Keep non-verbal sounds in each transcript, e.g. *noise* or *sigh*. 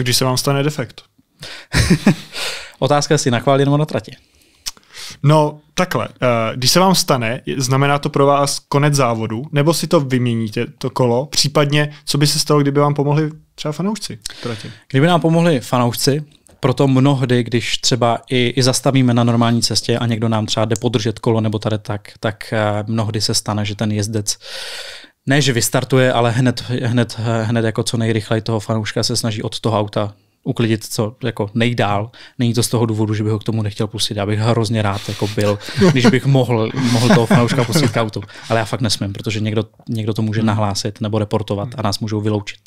Co když se vám stane defekt? *laughs* Otázka, jestli na kváli nebo na trati. No, takhle. Eh, když se vám stane, znamená to pro vás konec závodu, nebo si to vyměníte, to kolo, případně co by se stalo, kdyby vám pomohli třeba fanoušci? Trati? Kdyby nám pomohli fanoušci, proto mnohdy, když třeba i, i zastavíme na normální cestě a někdo nám třeba jde podržet kolo nebo tady tak, tak eh, mnohdy se stane, že ten jezdec ne, že vystartuje, ale hned, hned, hned jako co nejrychleji toho fanouška se snaží od toho auta uklidit co jako nejdál. Není to z toho důvodu, že bych ho k tomu nechtěl pustit. Já bych hrozně rád jako byl, *laughs* když bych mohl, mohl toho fanouška pustit k autu. Ale já fakt nesmím, protože někdo, někdo to může hmm. nahlásit nebo reportovat a nás můžou vyloučit.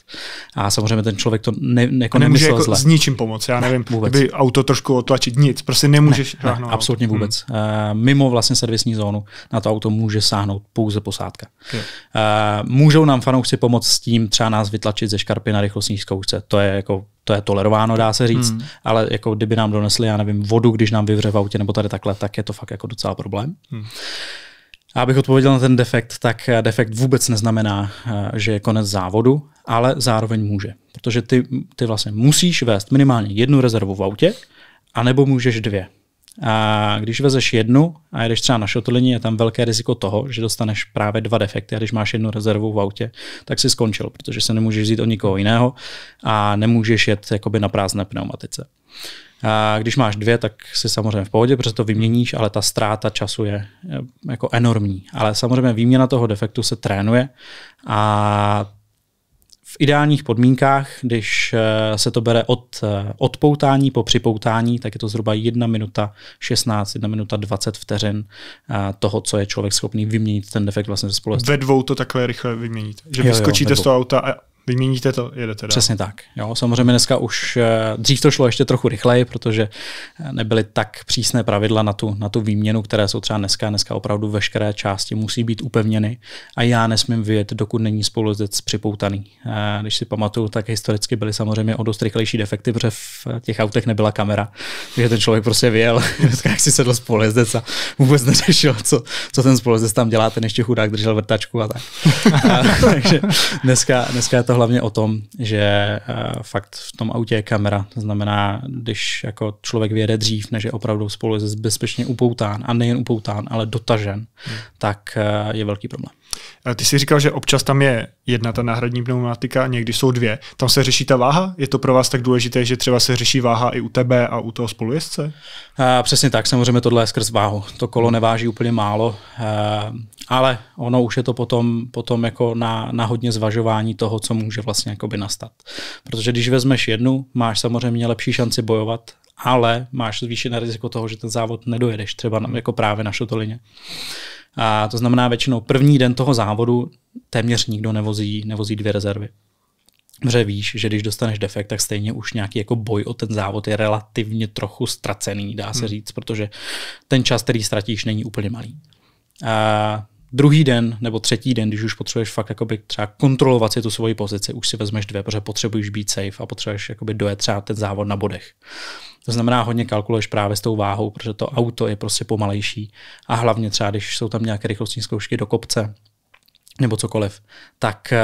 A samozřejmě ten člověk to ne, jako nemůže jako zle. s ničím pomoct. Já nevím, ne, vůbec. by auto trošku otlačit, nic. Prostě nemůžeš ne, ne, Absolutně hmm. vůbec. Hmm. Uh, mimo vlastně servisní zónu na to auto může sáhnout pouze posádka. Uh, můžou nám fanoušci pomoct s tím třeba nás vytlačit ze škarpy na rychlostní zkoušce. To je jako to je tolerováno, dá se říct, hmm. ale jako kdyby nám donesli, já nevím, vodu, když nám vyvře v autě nebo tady takhle, tak je to fakt jako docela problém. Hmm. A abych odpověděl na ten defekt, tak eh, defekt vůbec neznamená, eh, že je konec závodu, ale zároveň může. Protože ty, ty vlastně musíš vést minimálně jednu rezervu v autě, anebo můžeš dvě. A když vezeš jednu a jedeš třeba na šotlini, je tam velké riziko toho, že dostaneš právě dva defekty. A když máš jednu rezervu v autě, tak si skončil, protože se nemůžeš vzít od nikoho jiného a nemůžeš jet jakoby na prázdné pneumatice. A když máš dvě, tak si samozřejmě v pohodě, protože to vyměníš, ale ta ztráta času je eh, jako enormní. Ale samozřejmě výměna toho defektu se trénuje a v ideálních podmínkách, když eh, se to bere od eh, odpoutání po připoutání, tak je to zhruba 1 minuta 16, 1 minuta 20 vteřin eh, toho, co je člověk schopný vyměnit ten defekt vlastně ze společnosti. Ve dvou to takhle rychle vyměníte. Že vyskočíte z toho auta a Vyměníte to, jedete dál. Přesně tak. Jo, samozřejmě dneska už eh, dřív to šlo ještě trochu rychleji, protože eh, nebyly tak přísné pravidla na tu, na tu výměnu, které jsou třeba dneska. Dneska opravdu veškeré části musí být upevněny a já nesmím vyjet, dokud není spoluzec připoutaný. Eh, když si pamatuju, tak historicky byly samozřejmě o dost rychlejší defekty, protože v těch autech nebyla kamera, takže ten člověk prostě vyjel, *laughs* dneska si sedl spolujezdec a vůbec neřešil, co, co ten spolujezdec tam dělá, ten ještě chudák držel vrtačku a tak. *laughs* a, takže dneska, dneska je to to hlavně o tom, že eh, fakt v tom autě je kamera. To znamená, když jako člověk vyjede dřív, než je opravdu spolu je bezpečně upoután, a nejen upoután, ale dotažen, hmm. tak eh, je velký problém. Ty jsi říkal, že občas tam je jedna ta náhradní pneumatika, někdy jsou dvě. Tam se řeší ta váha? Je to pro vás tak důležité, že třeba se řeší váha i u tebe a u toho spolujezdce? Eh, přesně tak, samozřejmě tohle je skrz váhu. To kolo hmm. neváží úplně málo, ale ono už je to potom, potom jako na, na hodně zvažování toho, co může vlastně jakoby nastat. Protože když vezmeš jednu, máš samozřejmě lepší šanci bojovat, ale máš zvýšené riziko toho, že ten závod nedojedeš třeba na, jako právě na šotolině. A to znamená většinou první den toho závodu téměř nikdo nevozí, nevozí dvě rezervy. Že víš, že když dostaneš defekt, tak stejně už nějaký jako boj o ten závod je relativně trochu ztracený, dá se hmm. říct, protože ten čas, který ztratíš, není úplně malý. A druhý den nebo třetí den, když už potřebuješ fakt jakoby třeba kontrolovat si tu svoji pozici, už si vezmeš dvě, protože potřebuješ být safe a potřebuješ jakoby dojet třeba ten závod na bodech. To znamená, hodně kalkuluješ právě s tou váhou, protože to auto je prostě pomalejší a hlavně třeba, když jsou tam nějaké rychlostní zkoušky do kopce, nebo cokoliv, tak eh,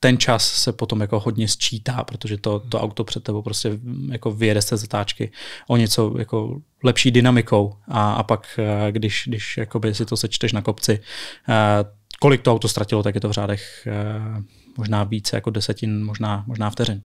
ten čas se potom jako hodně sčítá, protože to, to auto před tebou prostě mm, jako vyjede se zatáčky o něco jako lepší dynamikou a, a pak, eh, když, když jakoby si to sečteš na kopci, eh, kolik to auto ztratilo, tak je to v řádech možná více jako desetin, možná, možná vteřin.